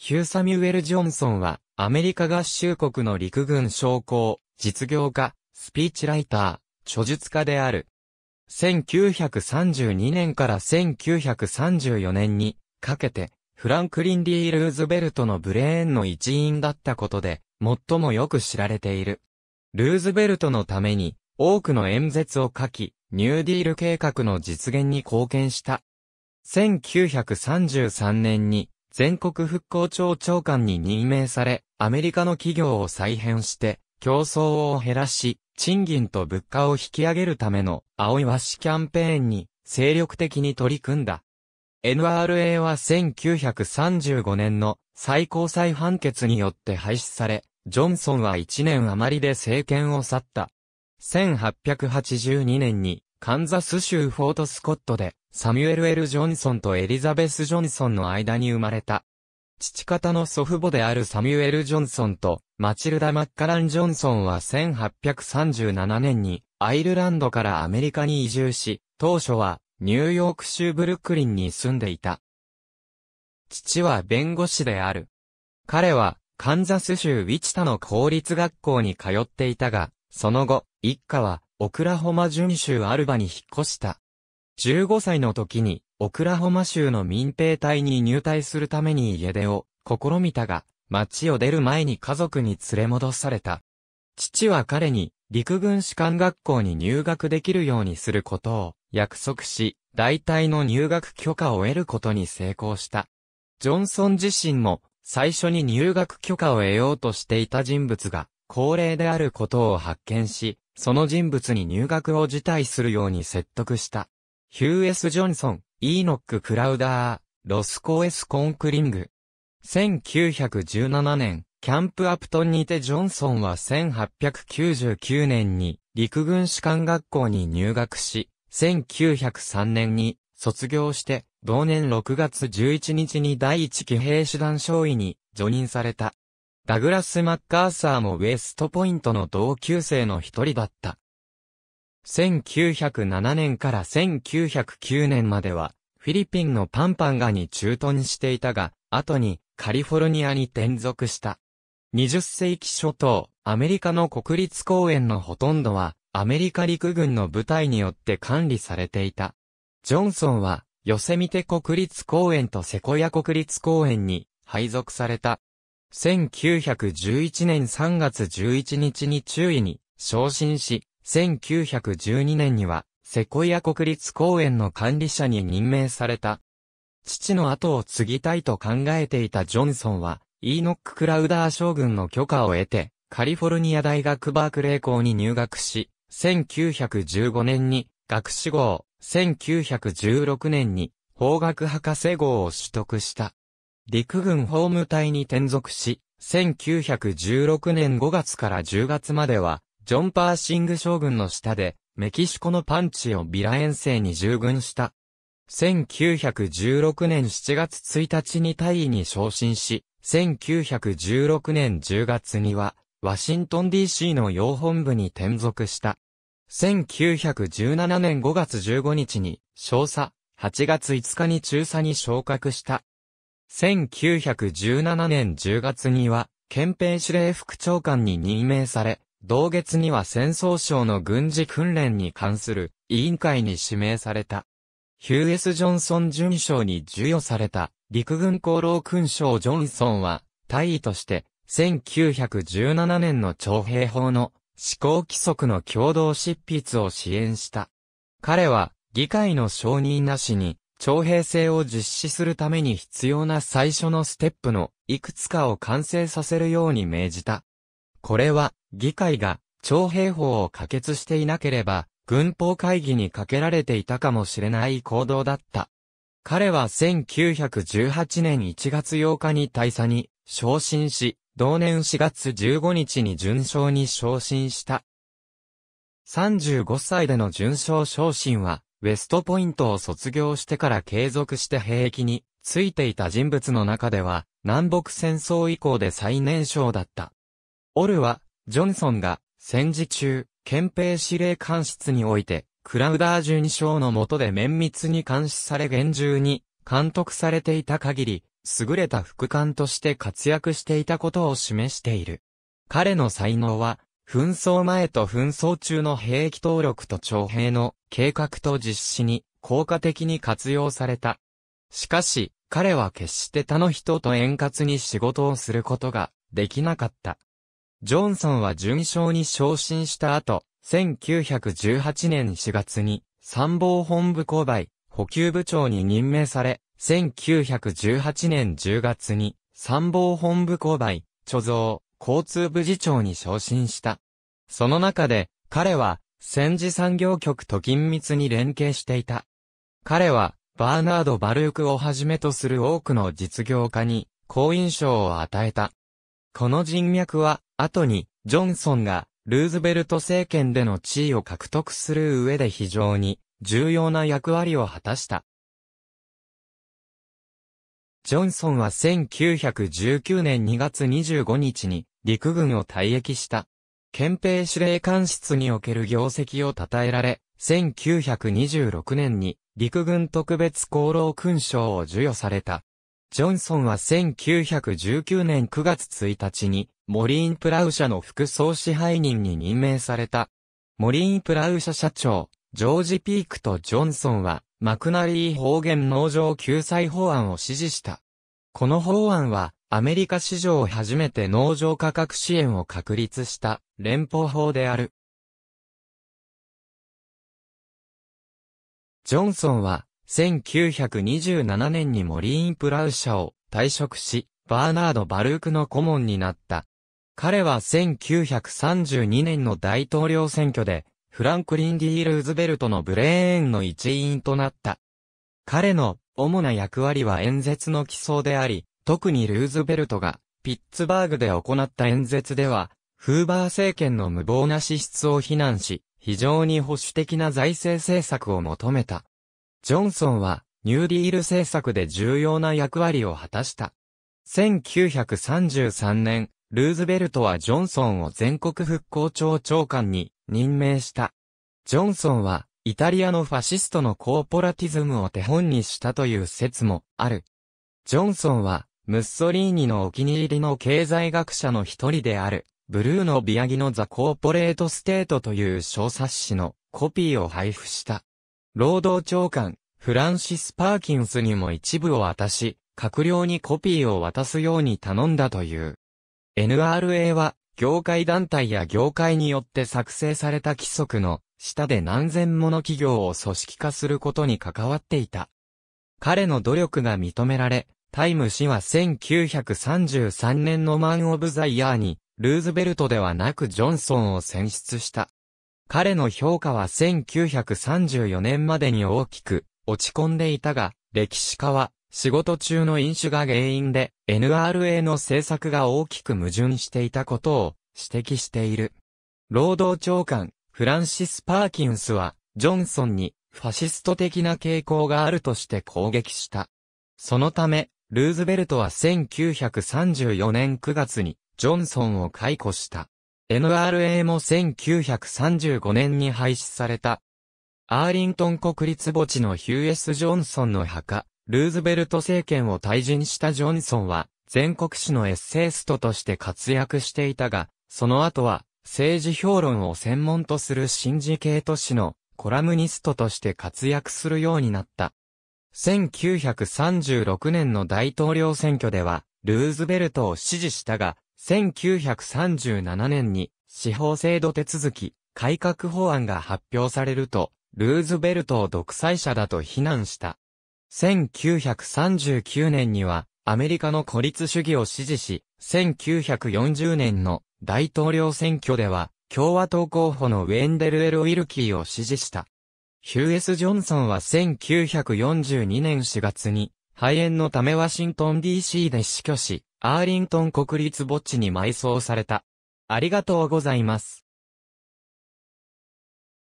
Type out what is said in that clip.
ヒュー・サミュエル・ジョンソンは、アメリカ合衆国の陸軍将校、実業家、スピーチライター、著述家である。1932年から1934年にかけて、フランクリン・ D・ ルーズベルトのブレーンの一員だったことで、最もよく知られている。ルーズベルトのために、多くの演説を書き、ニューディール計画の実現に貢献した。1933年に、全国復興庁長官に任命され、アメリカの企業を再編して、競争を減らし、賃金と物価を引き上げるための青い和紙キャンペーンに精力的に取り組んだ。NRA は1935年の最高裁判決によって廃止され、ジョンソンは1年余りで政権を去った。1882年にカンザス州フォートスコットで、サミュエル・エル・ジョンソンとエリザベス・ジョンソンの間に生まれた。父方の祖父母であるサミュエル・ジョンソンとマチルダ・マッカラン・ジョンソンは1837年にアイルランドからアメリカに移住し、当初はニューヨーク州ブルックリンに住んでいた。父は弁護士である。彼はカンザス州ウィチタの公立学校に通っていたが、その後、一家はオクラホマ準州アルバに引っ越した。15歳の時に、オクラホマ州の民兵隊に入隊するために家出を試みたが、町を出る前に家族に連れ戻された。父は彼に、陸軍士官学校に入学できるようにすることを約束し、大体の入学許可を得ることに成功した。ジョンソン自身も最初に入学許可を得ようとしていた人物が高齢であることを発見し、その人物に入学を辞退するように説得した。ヒューエス・ジョンソン、イーノック・クラウダー、ロスコエス・コンクリング。1917年、キャンプアプトンにてジョンソンは1899年に陸軍士官学校に入学し、1903年に卒業して、同年6月11日に第一騎兵師団少尉に除任された。ダグラス・マッカーサーもウェストポイントの同級生の一人だった。1907年から1909年までは、フィリピンのパンパンガに駐屯していたが、後にカリフォルニアに転属した。20世紀初頭、アメリカの国立公園のほとんどは、アメリカ陸軍の部隊によって管理されていた。ジョンソンは、ヨセミテ国立公園とセコヤ国立公園に配属された。1911年3月11日に中尉に昇進し、1912年には、セコイア国立公園の管理者に任命された。父の後を継ぎたいと考えていたジョンソンは、イーノック・クラウダー将軍の許可を得て、カリフォルニア大学バークレー校に入学し、1915年に学士号、1916年に法学博士号を取得した。陸軍法務隊に転属し、1916年5月から10月までは、ジョン・パーシング将軍の下で、メキシコのパンチをビラ遠征に従軍した。1916年7月1日に大位に昇進し、1916年10月には、ワシントン DC の洋本部に転属した。1917年5月15日に、少佐、8月5日に中佐に昇格した。1917年10月には、憲兵司令副長官に任命され、同月には戦争省の軍事訓練に関する委員会に指名された。ヒューエス・ジョンソン准将に授与された陸軍功労勲章ジョンソンは、大尉として、1917年の徴兵法の施行規則の共同執筆を支援した。彼は、議会の承認なしに、徴兵制を実施するために必要な最初のステップのいくつかを完成させるように命じた。これは、議会が徴兵法を可決していなければ、軍法会議にかけられていたかもしれない行動だった。彼は1918年1月8日に大佐に昇進し、同年4月15日に順将に昇進した。35歳での順将昇進は、ウェストポイントを卒業してから継続して兵役についていた人物の中では、南北戦争以降で最年少だった。オルは、ジョンソンが戦時中、憲兵司令官室において、クラウダー12章の下で綿密に監視され厳重に監督されていた限り、優れた副官として活躍していたことを示している。彼の才能は、紛争前と紛争中の兵役登録と徴兵の計画と実施に効果的に活用された。しかし、彼は決して他の人と円滑に仕事をすることができなかった。ジョンソンは位将に昇進した後、1918年4月に参謀本部購買、補給部長に任命され、1918年10月に参謀本部購買、貯蔵、交通部次長に昇進した。その中で、彼は、戦時産業局と緊密に連携していた。彼は、バーナード・バルークをはじめとする多くの実業家に、好印象を与えた。この人脈は、後に、ジョンソンが、ルーズベルト政権での地位を獲得する上で非常に、重要な役割を果たした。ジョンソンは1919年2月25日に陸軍を退役した。憲兵司令官室における業績を称えられ、1926年に陸軍特別功労勲章を授与された。ジョンソンは1919年9月1日にモリーン・プラウシャの副総支配人に任命された。モリーン・プラウシャ社長、ジョージ・ピークとジョンソンはマクナリー方言農場救済法案を支持した。この法案は、アメリカ史上初めて農場価格支援を確立した連邦法である。ジョンソンは、1927年にモリーン・プラウ社を退職し、バーナード・バルークの顧問になった。彼は1932年の大統領選挙でフランクリン・ D・ ルーズベルトのブレーンの一員となった。彼の主な役割は演説の基礎であり、特にルーズベルトがピッツバーグで行った演説では、フーバー政権の無謀な支出を非難し、非常に保守的な財政政策を求めた。ジョンソンは、ニューディール政策で重要な役割を果たした。1933年、ルーズベルトはジョンソンを全国復興庁長官に任命した。ジョンソンは、イタリアのファシストのコーポラティズムを手本にしたという説もある。ジョンソンは、ムッソリーニのお気に入りの経済学者の一人である、ブルーノ・ビアギのザ・コーポレート・ステートという小冊子のコピーを配布した。労働長官、フランシス・パーキンスにも一部を渡し、閣僚にコピーを渡すように頼んだという。NRA は業界団体や業界によって作成された規則の下で何千もの企業を組織化することに関わっていた。彼の努力が認められ、タイム氏は1933年のマン・オブ・ザ・イヤーに、ルーズベルトではなくジョンソンを選出した。彼の評価は1934年までに大きく落ち込んでいたが、歴史家は仕事中の飲酒が原因で NRA の政策が大きく矛盾していたことを指摘している。労働長官、フランシス・パーキンスは、ジョンソンにファシスト的な傾向があるとして攻撃した。そのため、ルーズベルトは1934年9月にジョンソンを解雇した。NRA も1935年に廃止された。アーリントン国立墓地のヒューエス・ジョンソンの墓、ルーズベルト政権を退陣したジョンソンは、全国紙のエッセイストとして活躍していたが、その後は、政治評論を専門とするシンジ都市のコラムニストとして活躍するようになった。1936年の大統領選挙では、ルーズベルトを支持したが、1937年に司法制度手続き改革法案が発表されると、ルーズベルトを独裁者だと非難した。1939年には、アメリカの孤立主義を支持し、1940年の大統領選挙では、共和党候補のウェンデル・エル・ウィルキーを支持した。ヒューエス・ジョンソンは1942年4月に、肺炎のためワシントン DC で死去し、アーリントン国立墓地に埋葬された。ありがとうございます。